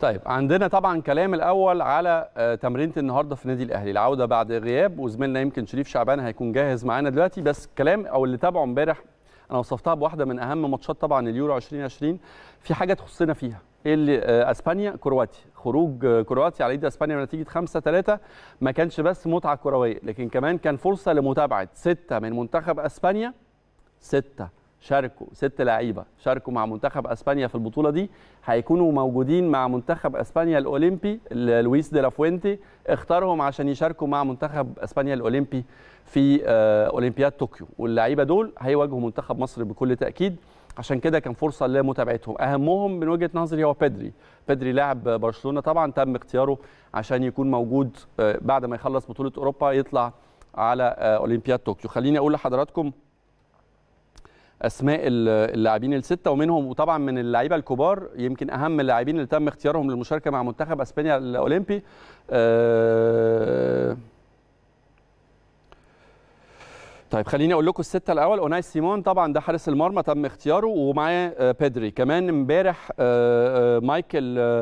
طيب عندنا طبعا كلام الاول على آه، تمرينه النهارده في النادي الاهلي العوده بعد غياب وزميلنا يمكن شريف شعبان هيكون جاهز معانا دلوقتي بس كلام او اللي تابعه امبارح انا وصفتها بواحده من اهم ماتشات طبعا اليورو 2020 في حاجه تخصنا فيها ايه اللي آه، اسبانيا كرواتيا خروج آه، كرواتيا على يد اسبانيا بنتيجه 5 3 ما كانش بس متعه كرويه لكن كمان كان فرصه لمتابعه سته من منتخب اسبانيا سته شاركوا ست لعيبه شاركوا مع منتخب اسبانيا في البطوله دي هيكونوا موجودين مع منتخب اسبانيا الاولمبي لويس دي لافوينتي اختارهم عشان يشاركوا مع منتخب اسبانيا الاولمبي في آه، اولمبياد طوكيو واللعيبه دول هيواجهوا منتخب مصر بكل تاكيد عشان كده كان فرصه لمتابعتهم اهمهم من وجهه نظري هو بيدري بيدري لاعب برشلونه طبعا تم اختياره عشان يكون موجود آه، بعد ما يخلص بطوله اوروبا يطلع على آه، اولمبياد طوكيو خليني اقول لحضراتكم اسماء اللاعبين السته ومنهم وطبعا من اللعيبه الكبار يمكن اهم اللاعبين اللي تم اختيارهم للمشاركه مع منتخب اسبانيا الاولمبي أه طيب خليني اقول لكم السته الاول اوناي سيمون طبعا ده حارس المرمى تم اختياره ومعاه آه، بيدري كمان امبارح آه، آه، مايكل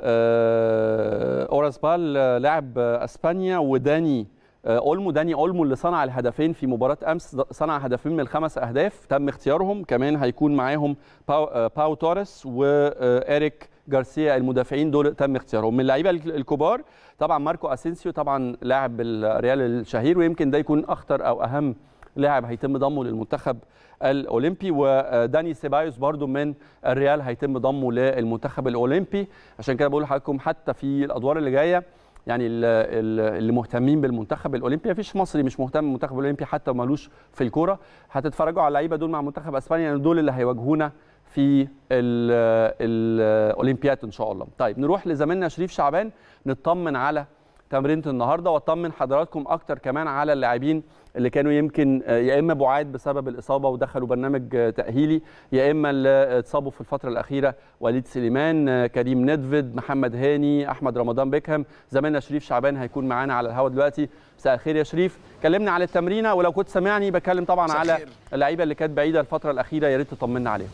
اوراسبال لاعب اسبانيا وداني آه، اولمو داني اولمو اللي صنع الهدفين في مباراه امس صنع هدفين من الخمس اهداف تم اختيارهم كمان هيكون معاهم باو, آه، باو توريس واريك آه، جارسيا المدافعين دول تم اختيارهم من اللعيبه الكبار طبعا ماركو اسينسيو طبعا لاعب الريال الشهير ويمكن ده يكون اخطر او اهم لاعب هيتم ضمه للمنتخب الاولمبي وداني سيبايوس برضو من الريال هيتم ضمه للمنتخب الاولمبي عشان كده بقول لحضراتكم حتى في الادوار اللي جايه يعني اللي مهتمين بالمنتخب الاولمبي مفيش مصري مش مهتم بالمنتخب الاولمبي حتى ملوش في الكوره هتتفرجوا على اللعيبه دول مع منتخب اسبانيا يعني دول اللي هيواجهونا في الاولمبياد ان شاء الله طيب نروح لزميلنا شريف شعبان نطمن على تمرينه النهارده واطمن حضراتكم اكتر كمان على اللاعبين اللي كانوا يمكن يا اما بعاد بسبب الاصابه ودخلوا برنامج تاهيلي يا اما اللي اتصابوا في الفتره الاخيره وليد سليمان كريم ندفد محمد هاني احمد رمضان بيكهام زميلنا شريف شعبان هيكون معانا على الهواء دلوقتي مساء الخير يا شريف كلمنا على التمرينه ولو كنت سامعني بكلم طبعا على اللعيبه اللي كانت بعيده الفتره الاخيره يا ريت تطمنا عليهم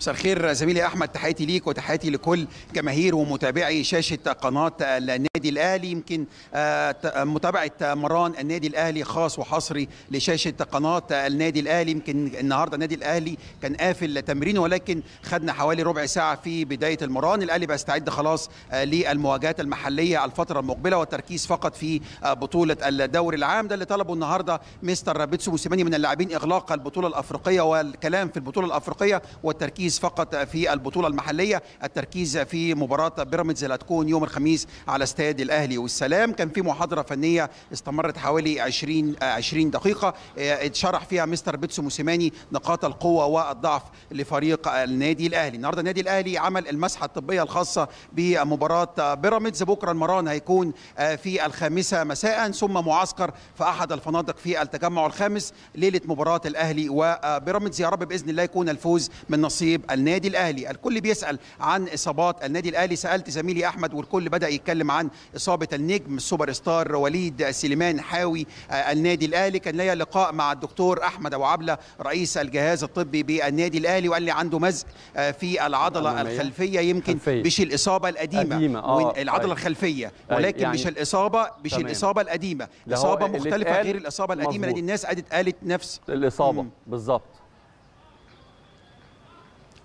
مساء الخير زميلي احمد تحياتي ليك وتحياتي لكل جماهير ومتابعي شاشه قناه النادي الاهلي يمكن آه، متابعه مران النادي الاهلي خاص وحصري لشاشه قناه النادي الاهلي يمكن النهارده النادي الاهلي كان قافل تمرينه ولكن خدنا حوالي ربع ساعه في بدايه المران الاهلي بيستعد خلاص آه، للمواجهات المحليه على الفتره المقبله والتركيز فقط في آه، بطوله الدوري العام ده اللي طلبه النهارده مستر بيتسو موسيماني من اللاعبين اغلاق البطوله الافريقيه والكلام في البطوله الافريقيه والتركيز التركيز فقط في البطوله المحليه التركيز في مباراه بيراميدز اللي هتكون يوم الخميس على استاد الاهلي والسلام كان في محاضره فنيه استمرت حوالي 20 20 دقيقه آه، اتشرح فيها مستر بيتسو موسيماني نقاط القوه والضعف لفريق النادي الاهلي النهارده النادي الاهلي عمل المسحه الطبيه الخاصه بمباراه بيراميدز بكره المران هيكون آه، في الخامسه مساء ثم معسكر في احد الفنادق في التجمع الخامس ليله مباراه الاهلي وبيراميدز يا رب باذن الله يكون الفوز من نصيب غيب النادي الاهلي الكل بيسال عن اصابات النادي الاهلي سالت زميلي احمد والكل بدا يتكلم عن اصابه النجم السوبر ستار وليد سليمان حاوي آه، النادي الاهلي كان ليا لقاء مع الدكتور احمد ابو عبله رئيس الجهاز الطبي بالنادي الاهلي وقال لي عنده مزق آه، في العضله الخلفيه يمكن مش الاصابه القديمه قديمة. آه. آه، العضله أي. الخلفيه ولكن يعني مش الاصابه مش تمام. الاصابه القديمه اصابه مختلفه غير الاصابه القديمه لان الناس قالت نفس الاصابه بالظبط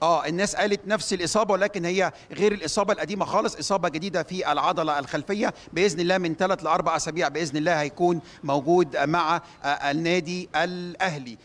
اه الناس قالت نفس الاصابه ولكن هي غير الاصابه القديمه خالص اصابه جديده في العضله الخلفيه باذن الله من ثلاث لاربع اسابيع باذن الله هيكون موجود مع آه، النادي الاهلي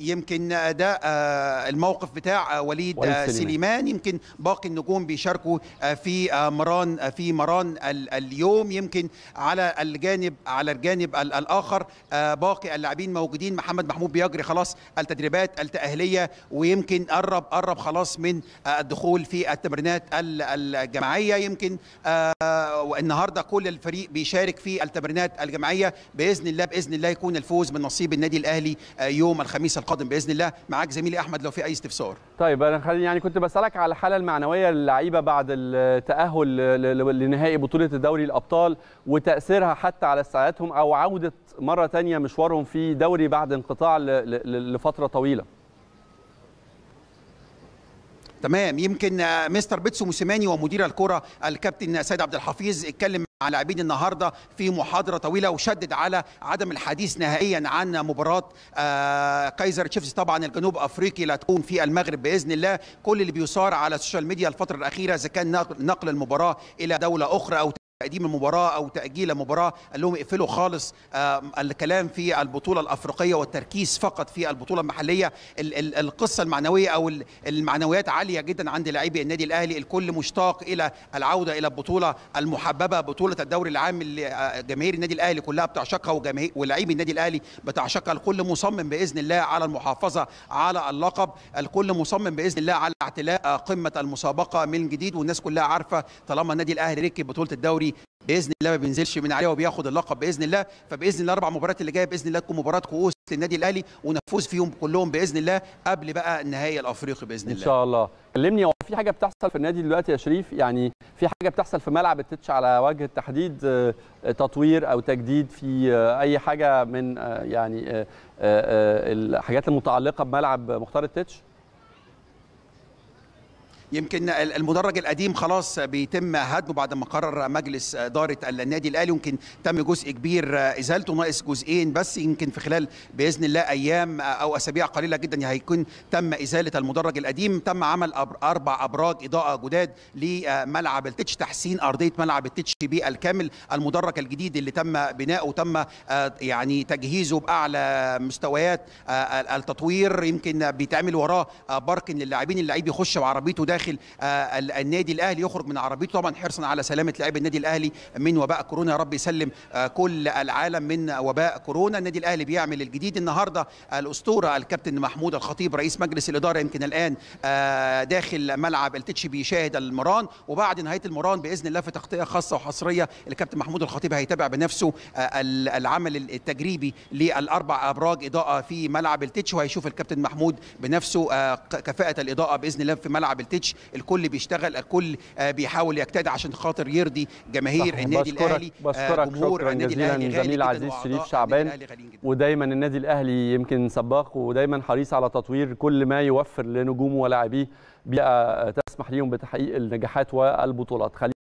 يمكن آه، ده آه، الموقف بتاع وليد سليمان يمكن باقي النجوم بيشاركوا في مران في مران اليوم يمكن على الجانب على الجانب الاخر باقي اللاعبين موجودين محمد محمود بيجري خلاص التدريبات التاهيليه ويمكن قرب قرب خلاص خلاص من آه، الدخول في التمرينات الجماعيه يمكن آه، والنهارده كل الفريق بيشارك في التمرينات الجماعيه باذن الله باذن الله يكون الفوز من نصيب النادي الاهلي آه، يوم الخميس القادم باذن الله معاك زميلي احمد لو في اي استفسار طيب انا خليني يعني كنت بسالك على الحاله المعنويه للعيبه بعد التاهل لنهائي بطوله دوري الابطال وتاثيرها حتى على استعدادهم او عوده مره ثانيه مشوارهم في دوري بعد انقطاع لفتره طويله تمام يمكن مستر بيتسو موسيماني ومدير الكره الكابتن سيد عبد الحفيظ اتكلم مع لاعبين النهارده في محاضره طويله وشدد على عدم الحديث نهائيا عن مباراه آه، كايزر تشيفز طبعا الجنوب افريقي اللي هتكون في المغرب باذن الله كل اللي بيثار على السوشيال ميديا الفتره الاخيره اذا كان نقل المباراه الى دوله اخرى او تقديم المباراة أو تأجيل المباراة قال لهم اقفلوا خالص الكلام في البطولة الأفريقية والتركيز فقط في البطولة المحلية القصة المعنوية أو المعنويات عالية جدا عند لاعبي النادي الأهلي الكل مشتاق إلى العودة إلى البطولة المحببة بطولة الدوري العام اللي آه، جماهير النادي الأهلي كلها بتعشقها ولاعبي النادي الأهلي بتعشقها الكل مصمم بإذن الله على المحافظة على اللقب الكل مصمم بإذن الله على اعتلاء آه، قمة المسابقة من جديد والناس كلها عارفة طالما النادي الأهلي ركب بطولة الدوري باذن الله ما بينزلش من عليه وبياخد اللقب باذن الله فباذن الله اربع مباريات اللي جايه باذن الله تكون مباراه كؤوس للنادي الاهلي ونفوز فيهم كلهم باذن الله قبل بقى النهائي الافريقي باذن الله ان شاء الله كلمني هو في حاجه بتحصل في النادي دلوقتي يا شريف يعني في حاجه بتحصل في ملعب التتش على وجه التحديد آه، آه، تطوير او تجديد في آه، اي حاجه من يعني الحاجات المتعلقه بملعب مختار التتش يمكن المدرج القديم خلاص بيتم هدمه بعد ما قرر مجلس اداره النادي الاهلي يمكن تم جزء كبير ازالته ناقص جزئين بس يمكن في خلال باذن الله ايام او اسابيع قليله جدا هيكون تم ازاله المدرج القديم تم عمل اربع ابراج اضاءه جداد لملعب التتش تحسين ارضيه ملعب التتش بالكامل المدرج الجديد اللي تم بناؤه وتم آه، يعني تجهيزه باعلى مستويات آه، التطوير يمكن بيتعمل وراه آه، باركن للاعبين اللاعب يخش بعربيته داخل داخل آه، النادي الاهلي يخرج من عربيته طبعا حرصا على سلامه لاعبي النادي الاهلي من وباء كورونا يا رب يسلم آه، كل العالم من وباء كورونا النادي الاهلي بيعمل الجديد النهارده الاسطوره الكابتن محمود الخطيب رئيس مجلس الاداره يمكن الان آه، داخل ملعب التتش بيشاهد المران وبعد نهايه المران باذن الله في تغطيه خاصه وحصريه الكابتن محمود الخطيب هيتابع بنفسه العمل التجريبي للاربع ابراج اضاءه في ملعب التتش وهيشوف الكابتن محمود بنفسه كفاءه الاضاءه باذن الله في ملعب التتش ماتش الكل بيشتغل الكل آه، بيحاول يجتهد عشان خاطر يرضي جماهير آه، النادي الاهلي بشكرك جمهور النادي الاهلي زميل العزيز شريف شعبان ودايما النادي الاهلي يمكن سباق ودايما حريص على تطوير كل ما يوفر لنجومه ولاعبيه بيئه تسمح ليهم بتحقيق النجاحات والبطولات